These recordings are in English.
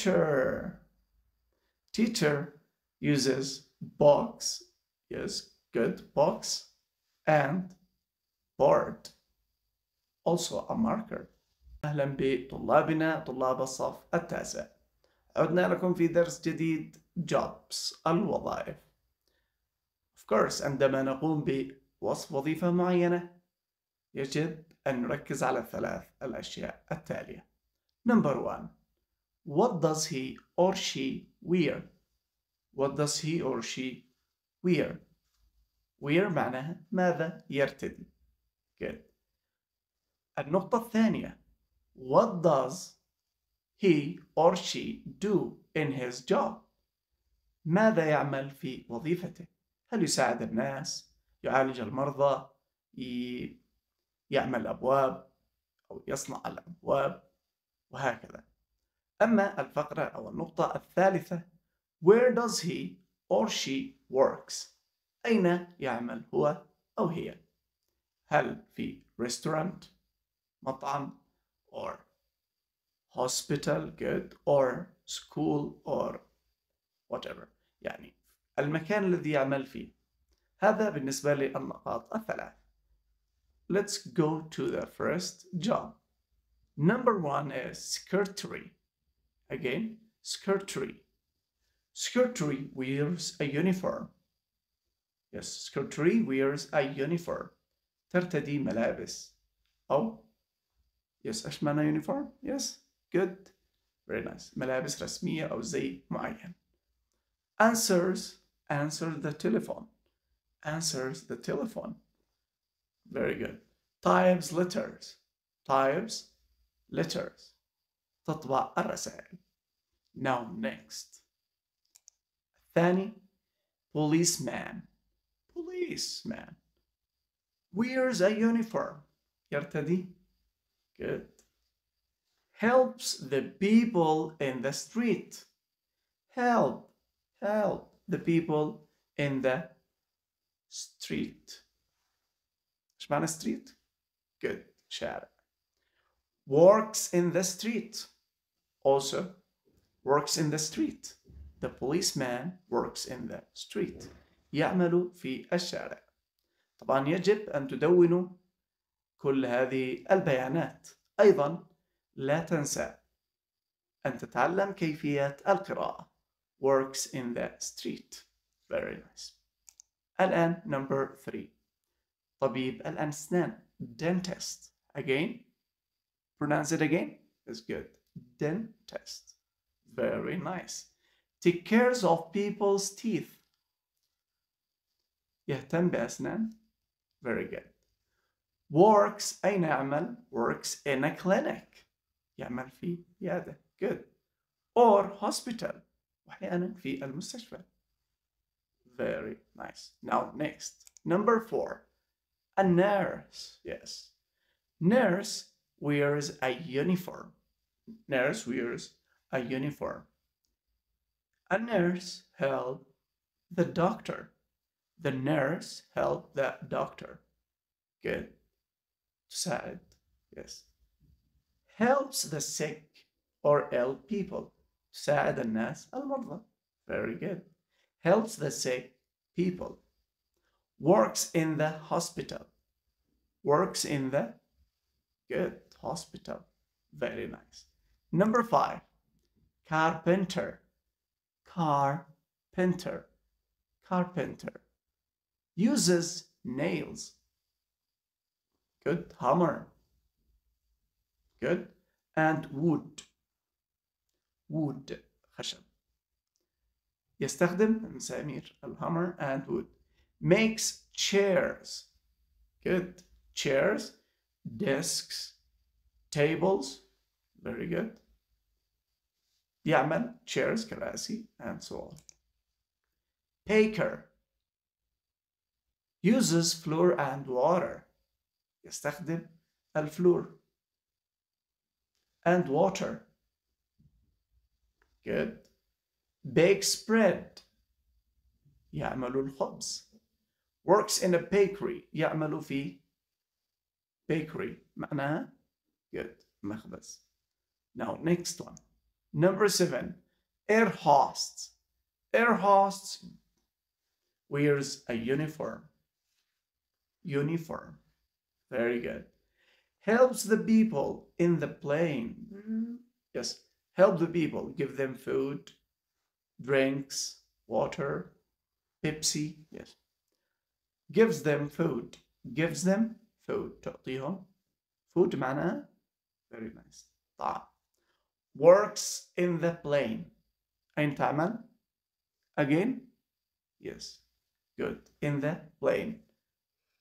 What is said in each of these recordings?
teacher. Teacher uses box. Yes, good. Box and board. Also a marker. أهلا بطلابنا طلاب الصف التاسع عدنا لكم في درس جديد jobs الوظائف of course عندما نقوم بوصف وظيفة معينة يجب أن نركز على الثلاث الأشياء التالية number one What does he or she wear? What does he or she wear? wear معناها ماذا يرتدي. Good. النقطة الثانية What does he or she do in his job? ماذا يعمل في وظيفته؟ هل يساعد الناس؟ يعالج المرضى؟ يعمل أبواب أو يصنع الأبواب؟ وهكذا. أما الفقرة أو النقطة الثالثة Where does he or she works؟ أين يعمل هو أو هي؟ هل في restaurant مطعم or hospital good or school or whatever يعني المكان الذي يعمل فيه هذا بالنسبة للنقاط الثلاث Let's go to the first job Number one is secretary Again, Skirt Skirtry wears a uniform. Yes, skirtry wears a uniform. ترتدي ملابس. Oh, yes إيش uniform? Yes, good. Very nice. ملابس رسمية أو زي معين. Answers, answer the telephone. Answers the telephone. Very good. Types letters. Types letters. تطبع الرسائل Now next الثاني policeman policeman wears a uniform يرتدي good helps the people in the street help help the people in the street ايش معنى street good شارع works in the street also works in the street. The policeman works in the street. يعمل في الشارع. طبعا يجب أن تدونوا كل هذه البيانات. أيضا لا تنسى أن تتعلم كيفية القراءة. Works in the street. Very nice. الآن number three. طبيب الأسنان. Dentist. Again. Pronounce it again. It's good dentist. Very mm-hmm. nice. Take care of people's teeth. يهتم بأسنان. Very good. Works أين يعمل? Works in a clinic. يعمل في عيادة. Good. Or hospital. وأحيانا في المستشفى. Very nice. Now next. Number four. A nurse. Yes. Nurse wears a uniform. Nurse wears a uniform. A nurse help the doctor. The nurse help the doctor. Good. Sad. Yes. Helps the sick or ill people. تساعد الناس المرضى. Very good. Helps the sick people. Works in the hospital. Works in the good hospital. Very nice. Number five, carpenter, carpenter, carpenter. Uses nails. Good, hammer. Good, and wood. Wood, خشب. يستخدم مسامير الهامر and wood. Makes chairs. Good, chairs, desks, tables, very good. Yemen, Chairs, Karachi, and so on. Baker uses flour and water. يستخدم الفلور and water. Good. Bakes bread. يعمل الخبز. Works in a bakery. يعمل في bakery. معناها good. مخبز. Now, next one. Number seven, air hosts. Air hosts wears a uniform. Uniform. Very good. Helps the people in the plane. Mm -hmm. Yes, help the people. Give them food, drinks, water, Pepsi. Yes. Gives them food. Gives them food. تعطيهم food manner. very nice works in the plane. In Taman. Again? Yes. Good. In the plane.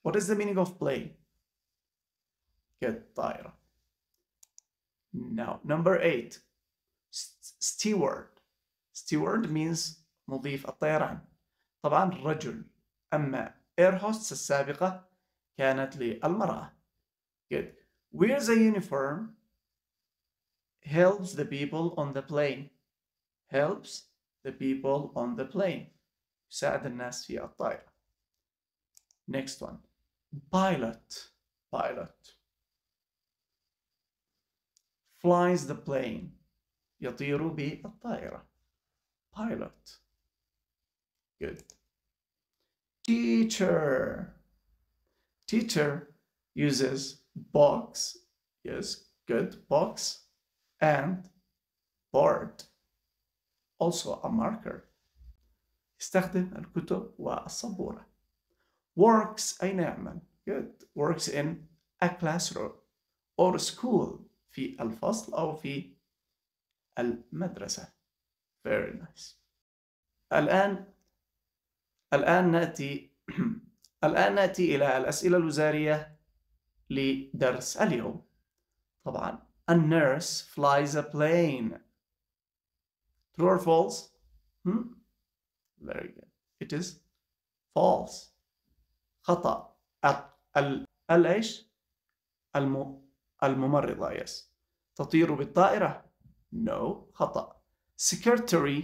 What is the meaning of plane? tired. Now, number eight. Steward. Steward means مضيف الطيران. طبعا رجل. أما air hostess السابقة كانت للمرأة. Good. Wears a uniform helps the people on the plane helps the people on the plane يساعد الناس في الطائرة next one pilot pilot flies the plane يطير بالطائرة pilot good teacher teacher uses box yes good box and board also a marker استخدم الكتب والسبورة works أين يعمل good works in a classroom or school في الفصل أو في المدرسة very nice الآن الآن نأتي الآن نأتي إلى الأسئلة الوزارية لدرس اليوم طبعا A nurse flies a plane. True or false? Hmm? Very good. It is false. خطأ. ال ال ايش؟ الم الممرضة yes. تطير بالطائرة no خطأ. Secretary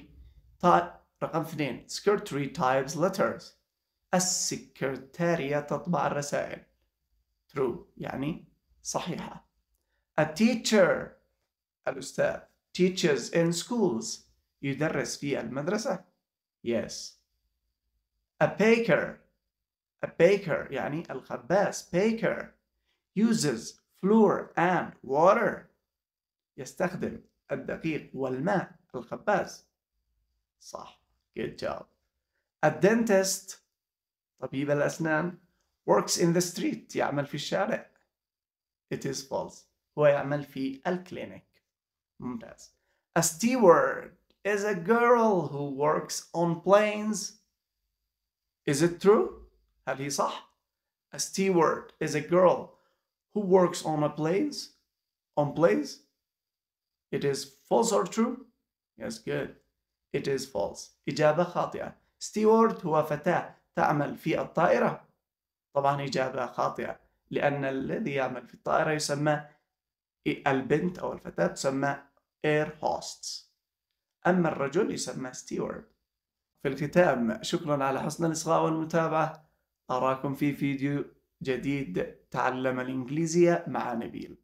رقم اثنين Secretary types letters. السكرتارية تطبع الرسائل. true يعني صحيحة. a teacher الأستاذ teachers in schools يدرس في المدرسة yes a baker a baker يعني الخباز baker uses flour and water يستخدم الدقيق والماء الخباز صح good job a dentist طبيب الأسنان works in the street يعمل في الشارع it is false هو يعمل في الكلينيك ممتاز A steward is a girl who works on planes Is it true? هل هي صح؟ A steward is a girl who works on a planes on planes It is false or true? Yes, good. It is false. إجابة خاطئة. Steward هو فتاة تعمل في الطائرة. طبعا إجابة خاطئة لأن الذي يعمل في الطائرة يسمى إيه البنت أو الفتاة تسمى air hosts أما الرجل يسمى steward في الختام شكرا على حسن الإصغاء والمتابعة أراكم في فيديو جديد تعلم الإنجليزية مع نبيل